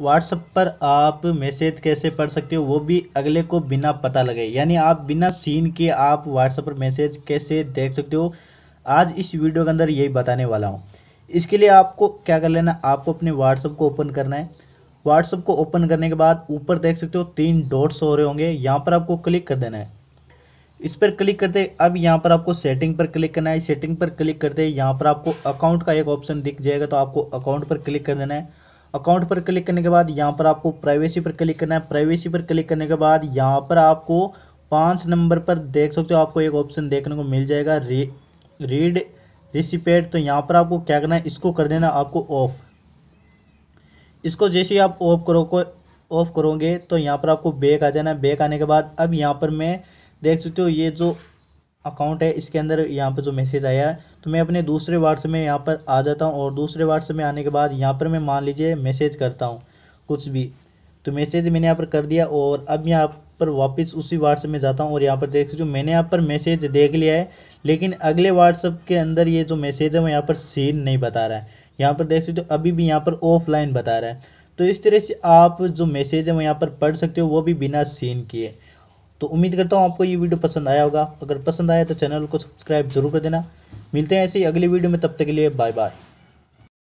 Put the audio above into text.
WhatsApp पर आप message कैसे पढ़ सकते हो वो भी अगले को बिना पता लगे यानी आप बिना सीन के आप व्हाट्सअप पर मैसेज कैसे देख सकते हो आज इस वीडियो के अंदर यही बताने वाला हूँ इसके लिए आपको क्या कर लेना आपको अपने व्हाट्सअप को ओपन करना है व्हाट्सअप को ओपन करने के बाद ऊपर देख सकते हो तीन डॉट्स हो रहे होंगे यहाँ पर आपको क्लिक कर देना है इस पर क्लिक करते अब यहाँ पर आपको सेटिंग पर क्लिक करना है सेटिंग पर क्लिक करते यहाँ पर आपको अकाउंट का एक ऑप्शन दिख जाएगा तो आपको अकाउंट पर क्लिक कर देना है अकाउंट पर क्लिक करने के बाद यहाँ पर आपको प्राइवेसी पर क्लिक करना है प्राइवेसी पर क्लिक करने के बाद यहाँ पर आपको पाँच नंबर पर देख सकते हो आपको एक ऑप्शन देखने को मिल जाएगा री, रीड रिसिपेट तो यहाँ पर आपको क्या करना है इसको कर देना आपको ऑफ़ इसको जैसे ही आप ऑफ करो को ऑफ़ करोगे तो यहाँ पर आपको बैक आ जाना है बैक आने के बाद अब यहाँ पर मैं देख सकते हो ये जो अकाउंट है इसके अंदर यहाँ पर जो मैसेज आया है तो मैं अपने दूसरे से में यहाँ पर आ जाता हूँ और दूसरे से में आने के बाद यहाँ पर मैं मान लीजिए मैसेज करता हूँ कुछ भी तो मैसेज मैंने यहाँ पर कर दिया और अब यहाँ पर वापस उसी व्हाट्सएप में जाता हूँ और यहाँ पर देख सकते हो मैंने यहाँ पर मैसेज देख लिया है लेकिन अगले व्हाट्सअप के अंदर ये जो मैसेज है वो यहाँ पर सीन नहीं बता रहा है यहाँ पर देख सकते हो अभी भी यहाँ पर ऑफलाइन बता रहा है तो इस तरह से आप जो मैसेज है वो यहाँ पर पढ़ सकते हो वो भी बिना सीन किए तो उम्मीद करता हूँ आपको ये वीडियो पसंद आया होगा अगर पसंद आया तो चैनल को सब्सक्राइब जरूर कर देना मिलते हैं ऐसे ही अगली वीडियो में तब तक के लिए बाय बाय